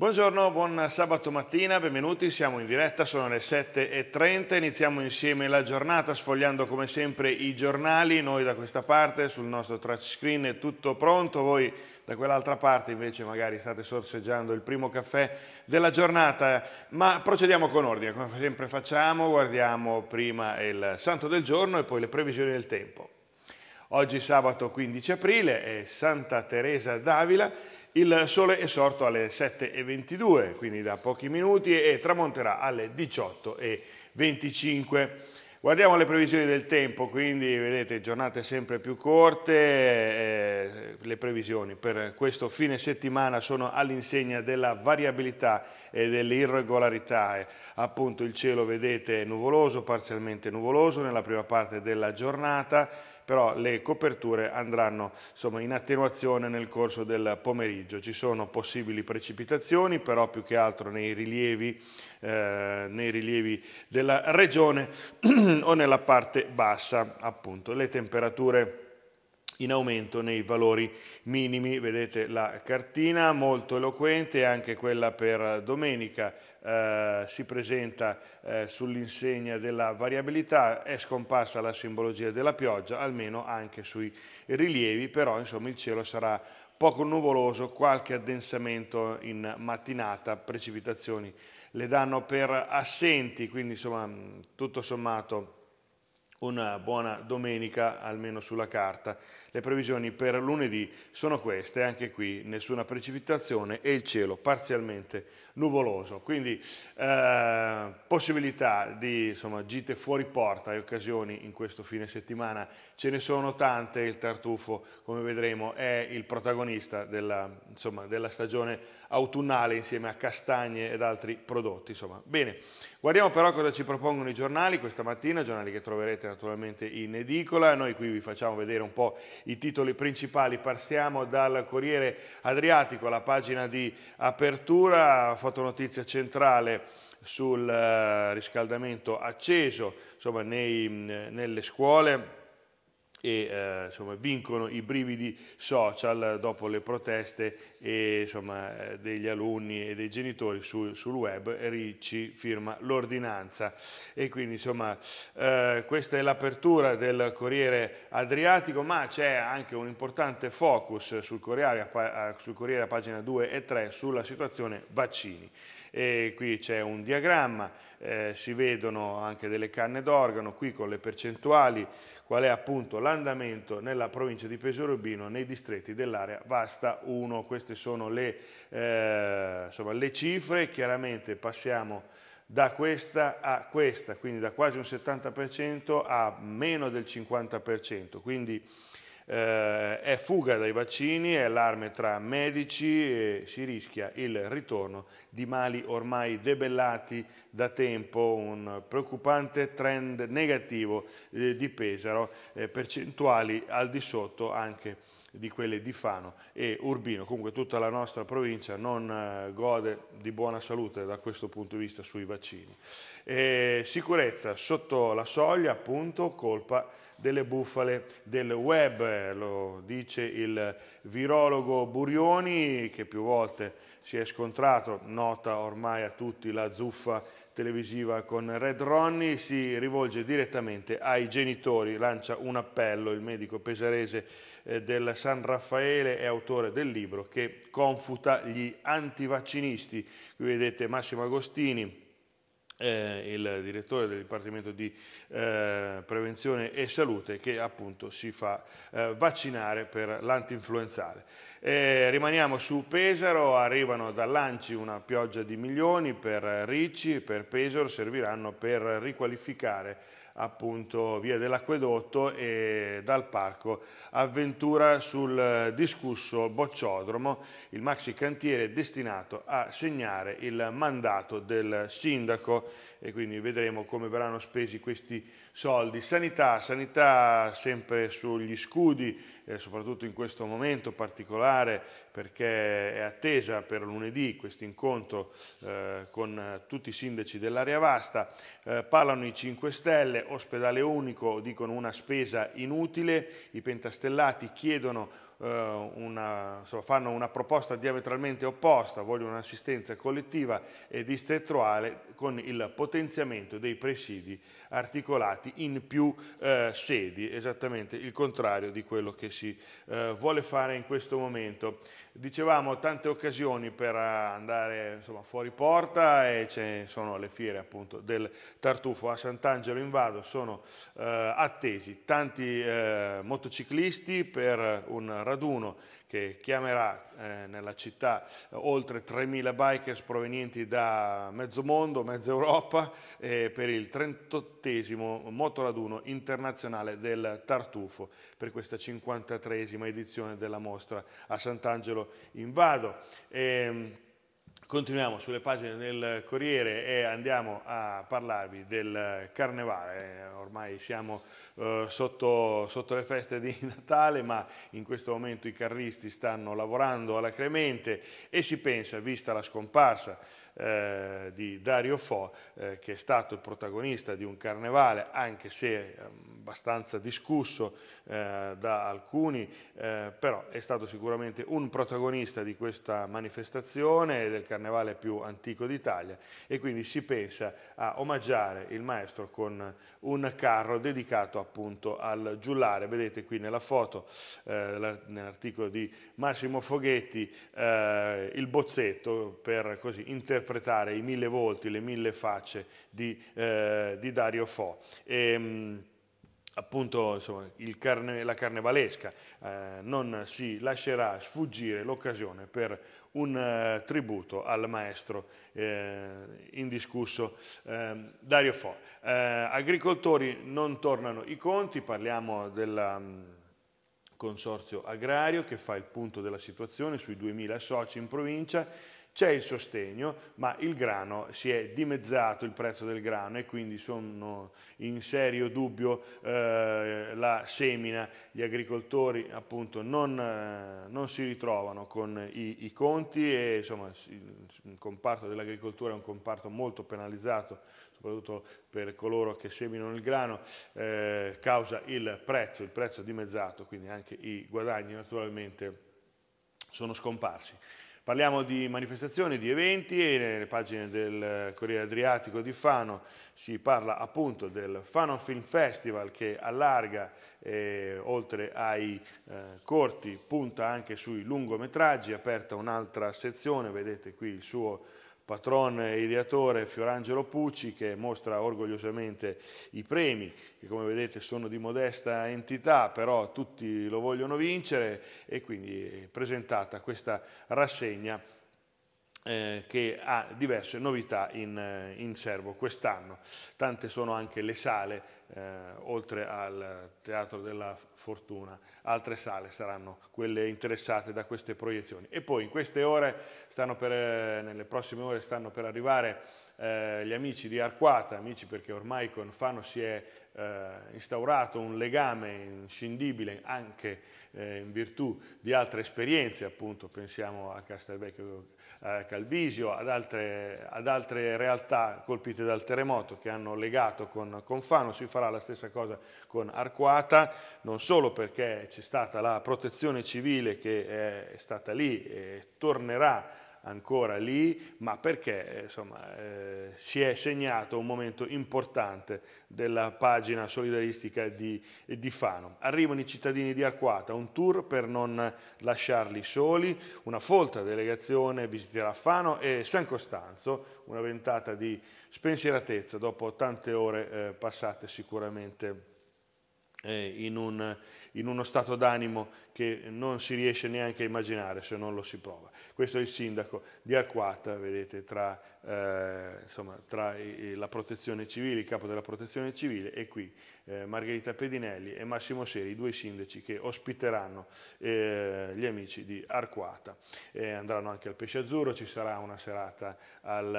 Buongiorno, buon sabato mattina, benvenuti, siamo in diretta, sono le 7.30, iniziamo insieme la giornata sfogliando come sempre i giornali, noi da questa parte sul nostro touchscreen è tutto pronto, voi da quell'altra parte invece magari state sorseggiando il primo caffè della giornata, ma procediamo con ordine, come sempre facciamo, guardiamo prima il santo del giorno e poi le previsioni del tempo. Oggi sabato 15 aprile è Santa Teresa d'Avila, il sole è sorto alle 7.22, quindi da pochi minuti, e tramonterà alle 18.25. Guardiamo le previsioni del tempo, quindi vedete giornate sempre più corte, eh, le previsioni per questo fine settimana sono all'insegna della variabilità e dell'irregolarità, appunto il cielo vedete nuvoloso, parzialmente nuvoloso nella prima parte della giornata, però le coperture andranno insomma, in attenuazione nel corso del pomeriggio. Ci sono possibili precipitazioni, però più che altro nei rilievi, eh, nei rilievi della regione o nella parte bassa, appunto. Le temperature in aumento nei valori minimi, vedete la cartina molto eloquente anche quella per domenica eh, si presenta eh, sull'insegna della variabilità, è scomparsa la simbologia della pioggia, almeno anche sui rilievi, però insomma il cielo sarà poco nuvoloso, qualche addensamento in mattinata, precipitazioni le danno per assenti, quindi insomma tutto sommato una buona domenica, almeno sulla carta. Le previsioni per lunedì sono queste, anche qui nessuna precipitazione e il cielo parzialmente nuvoloso. Quindi eh, possibilità di insomma, gite fuori porta e occasioni in questo fine settimana ce ne sono tante, il tartufo come vedremo è il protagonista della, insomma, della stagione autunnale insieme a castagne ed altri prodotti. Insomma. Bene, guardiamo però cosa ci propongono i giornali questa mattina, giornali che troverete naturalmente in edicola. Noi qui vi facciamo vedere un po' i titoli principali. Partiamo dal Corriere Adriatico, la pagina di apertura, fotonotizia centrale sul eh, riscaldamento acceso insomma, nei, nelle scuole e eh, insomma, vincono i brividi social dopo le proteste e, insomma, eh, degli alunni e dei genitori su, sul web, Ricci firma l'ordinanza e quindi insomma, eh, questa è l'apertura del Corriere Adriatico ma c'è anche un importante focus sul Corriere, sul Corriere a pagina 2 e 3 sulla situazione vaccini. E qui c'è un diagramma, eh, si vedono anche delle canne d'organo, qui con le percentuali, qual è appunto l'andamento nella provincia di Pesaro Urbino nei distretti dell'area Vasta 1. Queste sono le, eh, insomma, le cifre, chiaramente passiamo da questa a questa, quindi da quasi un 70% a meno del 50%, quindi eh, è fuga dai vaccini, è allarme tra medici e si rischia il ritorno di mali ormai debellati da tempo, un preoccupante trend negativo eh, di Pesaro, eh, percentuali al di sotto anche di quelle di Fano e Urbino, comunque tutta la nostra provincia non eh, gode di buona salute da questo punto di vista sui vaccini. E eh, sicurezza sotto la soglia, appunto, colpa delle bufale del web, lo dice il virologo Burioni che più volte si è scontrato, nota ormai a tutti la zuffa televisiva con Red Ronnie, si rivolge direttamente ai genitori, lancia un appello, il medico pesarese eh, del San Raffaele è autore del libro che confuta gli antivaccinisti, qui vedete Massimo Agostini, eh, il direttore del Dipartimento di eh, Prevenzione e Salute che appunto si fa eh, vaccinare per l'antinfluenzale. rimaniamo su Pesaro, arrivano da Lanci una pioggia di milioni per Ricci, per Pesaro, serviranno per riqualificare appunto via dell'acquedotto e dal parco avventura sul eh, discusso bocciodromo, il maxi cantiere destinato a segnare il mandato del sindaco e quindi vedremo come verranno spesi questi soldi. Sanità, sanità sempre sugli scudi, eh, soprattutto in questo momento particolare perché è attesa per lunedì questo incontro eh, con tutti i sindaci dell'area vasta. Eh, parlano i 5 Stelle, ospedale unico, dicono una spesa inutile, i pentastellati chiedono eh, una, insomma, fanno una proposta diametralmente opposta, vogliono un'assistenza collettiva e distrettuale con il potenziamento dei presidi articolati in più eh, sedi, esattamente il contrario di quello che si eh, vuole fare in questo momento. Dicevamo tante occasioni per eh, andare insomma, fuori porta e ci sono le fiere appunto del tartufo a Sant'Angelo in Vado, sono eh, attesi tanti eh, motociclisti per un raduno che chiamerà eh, nella città eh, oltre 3.000 bikers provenienti da mezzo mondo, mezza Europa, eh, per il 38esimo motoraduno internazionale del Tartufo, per questa 53esima edizione della mostra a Sant'Angelo in Vado. E, ehm, Continuiamo sulle pagine del Corriere e andiamo a parlarvi del Carnevale, ormai siamo eh, sotto, sotto, le feste di Natale ma in questo momento i carristi stanno lavorando alla cremente e si pensa, vista la scomparsa eh, di Dario Fo, eh, che è stato il protagonista di un carnevale, anche se ehm, abbastanza discusso eh, da alcuni, eh, però è stato sicuramente un protagonista di questa manifestazione del carnevale più antico d'Italia e quindi si pensa a omaggiare il maestro con un carro dedicato appunto al giullare. Vedete qui nella foto, eh, nell'articolo di Massimo Foghetti, il bozzetto per così interpretare interpretare i mille volti, le mille facce di, eh, di Dario Fo. E, ehm, appunto insomma, carne, la carnevalesca eh, non si lascerà sfuggire l'occasione per un eh, tributo al maestro eh, indiscusso ehm, Dario Fo. Eh, agricoltori non tornano i conti, parliamo del mm, consorzio agrario che fa il punto della situazione sui 2000 soci in provincia, c'è il sostegno, ma il grano si è dimezzato il prezzo del grano e quindi sono in serio dubbio eh, la semina. Gli agricoltori appunto non, eh, non si ritrovano con i, i, conti e insomma il comparto dell'agricoltura è un comparto molto penalizzato soprattutto per coloro che seminano il grano, eh, causa il prezzo, il prezzo dimezzato, quindi anche i guadagni naturalmente sono scomparsi. Parliamo di manifestazioni, di eventi e nelle pagine del Corriere Adriatico di Fano si parla appunto del Fano Film Festival che allarga eh, oltre ai eh, corti, punta anche sui lungometraggi, aperta un'altra sezione, vedete qui il suo patron e ideatore Fiorangelo Pucci che mostra orgogliosamente i premi che come vedete sono di modesta entità però tutti lo vogliono vincere e quindi è presentata questa rassegna eh, che ha diverse novità in, eh, in serbo quest'anno. Tante sono anche le sale, eh, oltre al Teatro della Fortuna, altre sale saranno quelle interessate da queste proiezioni. E poi in queste ore, per, eh, nelle prossime ore stanno per arrivare eh, gli amici di Arquata, amici perché ormai con Fano si è instaurato un legame inscindibile anche in virtù di altre esperienze, appunto pensiamo a Castelvecchio eh, Calvisio, ad altre, ad altre, realtà colpite dal terremoto che hanno legato con, con Fano, si farà la stessa cosa con Arquata, non solo perché c'è stata la protezione civile che è stata lì e tornerà ancora lì, ma perché eh, insomma, eh, si è segnato un momento importante della pagina solidaristica di, di, Fano. Arrivano i cittadini di Arquata, un tour per non lasciarli soli, una folta delegazione visiterà Fano e San Costanzo, una ventata di spensieratezza dopo tante ore eh, passate sicuramente eh, in, un, in, uno stato d'animo che non si riesce neanche a immaginare se non lo si prova. Questo è il sindaco di Arquata, vedete, tra eh, insomma, tra la protezione civile, il capo della protezione civile e qui eh, Margherita Pedinelli e Massimo Seri, i due sindaci che ospiteranno eh, gli amici di Arquata. andranno anche al Pesce Azzurro, ci sarà una serata al,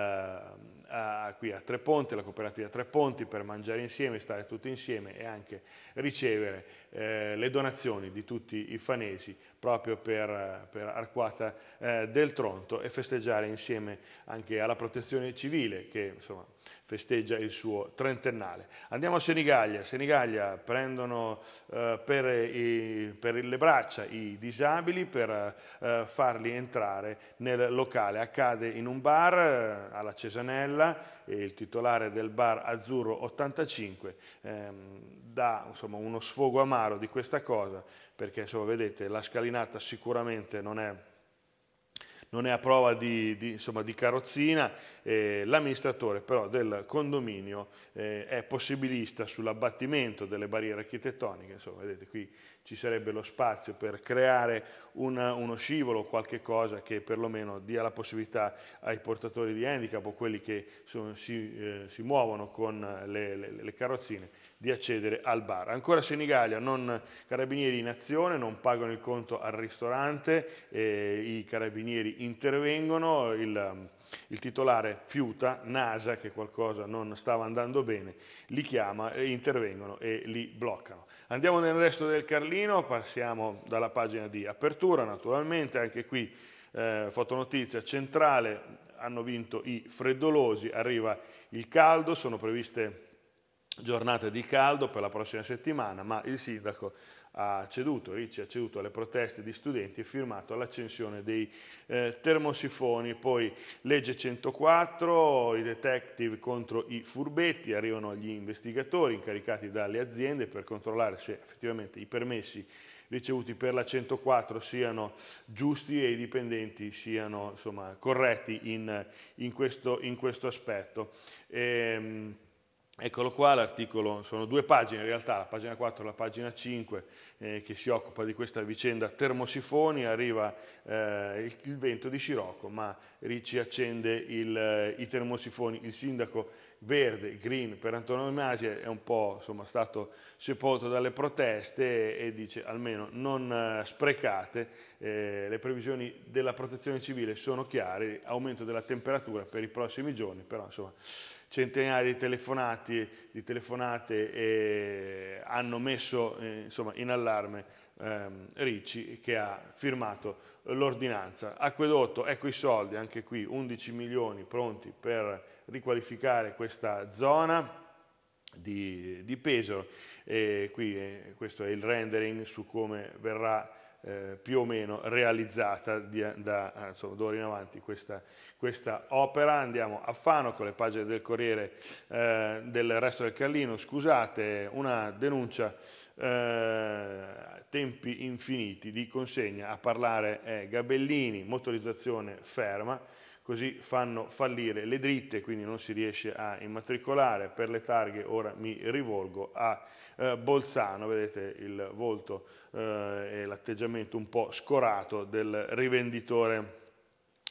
a, qui a Tre Ponti, la cooperativa Tre Ponti, per mangiare insieme, stare tutti insieme e anche ricevere eh, le donazioni di tutti i fanesi proprio per, per Arquata eh, del Tronto e festeggiare insieme anche alla protezione civile che insomma, festeggia il suo trentennale. Andiamo a Senigallia, Senigallia prendono eh, per, i, per, le braccia i disabili per eh, farli entrare nel locale. Accade in un bar eh, alla Cesanella, e il titolare del bar Azzurro 85 ehm, dà insomma, uno sfogo amaro di questa cosa perché insomma, vedete la scalinata sicuramente non è non è a prova di, di, insomma, di carrozzina, eh, l'amministratore però del condominio eh, è possibilista sull'abbattimento delle barriere architettoniche, insomma vedete qui ci sarebbe lo spazio per creare una, uno scivolo, o qualche cosa che perlomeno dia la possibilità ai portatori di handicap o quelli che sono, si, eh, si, muovono con le, le, le carrozzine di accedere al bar. Ancora Senigallia, non carabinieri in azione, non pagano il conto al ristorante, eh, i carabinieri intervengono, il, il, titolare fiuta, NASA che qualcosa non stava andando bene, li chiama, eh, intervengono e li bloccano. Andiamo nel resto del Carlino, passiamo dalla pagina di apertura naturalmente, anche qui eh, fotonotizia centrale, hanno vinto i freddolosi, arriva il caldo, sono previste giornate di caldo per la prossima settimana, ma il sindaco ha ceduto, Ricci ha ceduto alle proteste di studenti e firmato l'accensione dei eh, termosifoni. Poi legge 104, i detective contro i furbetti, arrivano gli investigatori incaricati dalle aziende per controllare se effettivamente i permessi ricevuti per la 104 siano giusti e i dipendenti siano insomma, corretti in, in, questo, in, questo, aspetto. E, ehm, Eccolo qua l'articolo, sono due pagine in realtà, la pagina 4 e la pagina 5 eh, che si occupa di questa vicenda termosifoni, arriva eh, il vento di Scirocco ma Ricci accende il, eh, i termosifoni, il sindaco verde, green per antonomasia è un po' insomma, stato sepolto dalle proteste e, e dice almeno non eh, sprecate, eh, le previsioni della protezione civile sono chiare, aumento della temperatura per i prossimi giorni, però insomma centinaia di, di telefonate e hanno messo eh, insomma, in allarme ehm, Ricci che ha firmato l'ordinanza. Acquedotto, ecco i soldi, anche qui 11 milioni pronti per riqualificare questa zona di, di Pesaro. E qui eh, questo è il rendering su come verrà eh, più o meno realizzata di, da, eh, insomma, d'ora in avanti questa, questa, opera. Andiamo a Fano con le pagine del Corriere eh, del Resto del Carlino, scusate, una denuncia eh, tempi infiniti di consegna a parlare è eh, Gabellini, motorizzazione ferma, così fanno fallire le dritte, quindi non si riesce a immatricolare. Per le targhe ora mi rivolgo a eh, Bolzano, vedete il volto eh, e l'atteggiamento un po' scorato del rivenditore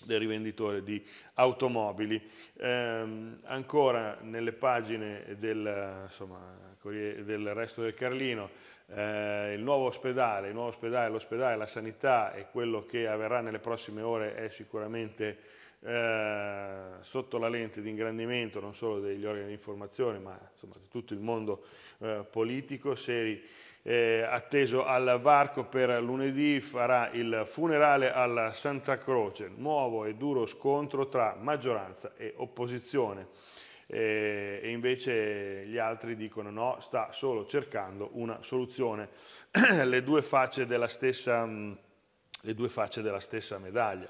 del rivenditore di automobili. Eh, ancora nelle pagine del, insomma, del resto del Carlino, eh, il nuovo ospedale, l'ospedale, la sanità e quello che avverrà nelle prossime ore è sicuramente eh, sotto la lente di ingrandimento non solo degli organi di informazione ma insomma, di tutto il mondo eh, politico. Seri eh, atteso al varco per lunedì farà il funerale alla Santa Croce, nuovo e duro scontro tra maggioranza e opposizione eh, e invece gli altri dicono no, sta solo cercando una soluzione. Le due facce della stessa le due facce della stessa medaglia.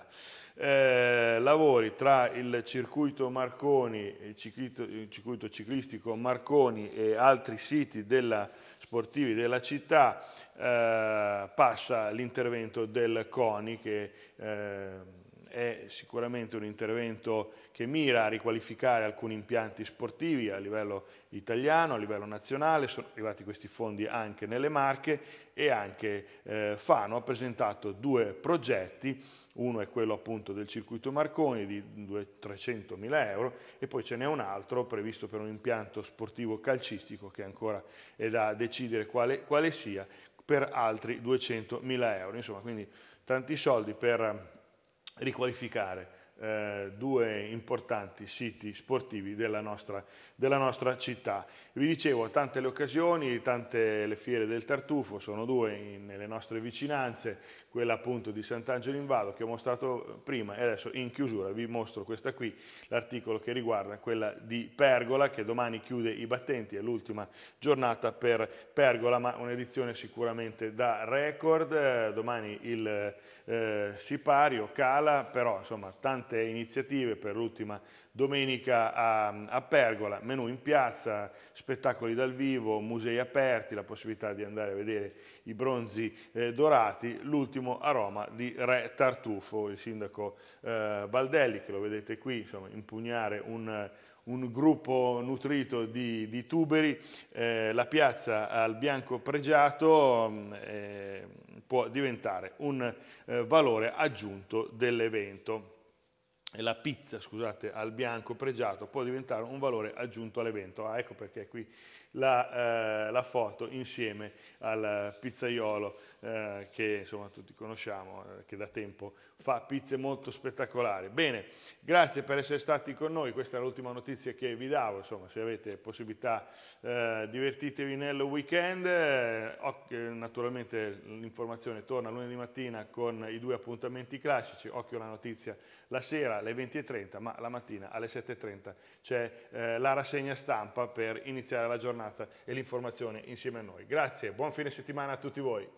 Eh, lavori tra il circuito Marconi, il circuito, il circuito ciclistico Marconi e altri siti della, sportivi della città eh, passa l'intervento del CONI che eh, è sicuramente un intervento che mira a riqualificare alcuni impianti sportivi a livello italiano, a livello nazionale, sono arrivati questi fondi anche nelle Marche e anche eh, Fano ha presentato due progetti, uno è quello appunto del circuito Marconi di 300 mila euro e poi ce n'è un altro previsto per un impianto sportivo calcistico che ancora è da decidere quale, quale sia per altri 200 mila euro, insomma quindi tanti soldi per riqualificare eh, due importanti siti sportivi della nostra, della nostra, città. Vi dicevo, tante le occasioni, tante le fiere del tartufo, sono due in, nelle nostre vicinanze, quella appunto di Sant'Angelo in Vallo che ho mostrato prima e adesso in chiusura vi mostro questa qui, l'articolo che riguarda quella di Pergola che domani chiude i battenti, è l'ultima giornata per Pergola ma un'edizione sicuramente da record, eh, domani il eh, sipario cala però insomma tante iniziative per l'ultima domenica a, a, Pergola, menù in piazza, spettacoli dal vivo, musei aperti, la possibilità di andare a vedere i bronzi eh, dorati, l'ultima ultimo a Roma di Re Tartufo, il sindaco eh, Baldelli, che lo vedete qui, insomma, impugnare un, un gruppo nutrito di, di tuberi, eh, la piazza al bianco pregiato mm, eh, può diventare un eh, valore aggiunto dell'evento la pizza, scusate, al bianco pregiato può diventare un valore aggiunto all'evento. Ah, ecco perché qui la, eh, la foto insieme al pizzaiolo eh, che insomma tutti conosciamo, eh, che da tempo fa pizze molto spettacolari. Bene, grazie per essere stati con noi, questa è l'ultima notizia che vi davo, insomma se avete possibilità eh, divertitevi nel weekend, eh, eh, naturalmente l'informazione torna lunedì mattina con i due appuntamenti classici, occhio alla notizia la sera alle 20.30, ma la mattina alle 7.30 c'è la rassegna stampa per iniziare la giornata giornata e l'informazione insieme a noi. Grazie, buon fine settimana a tutti voi.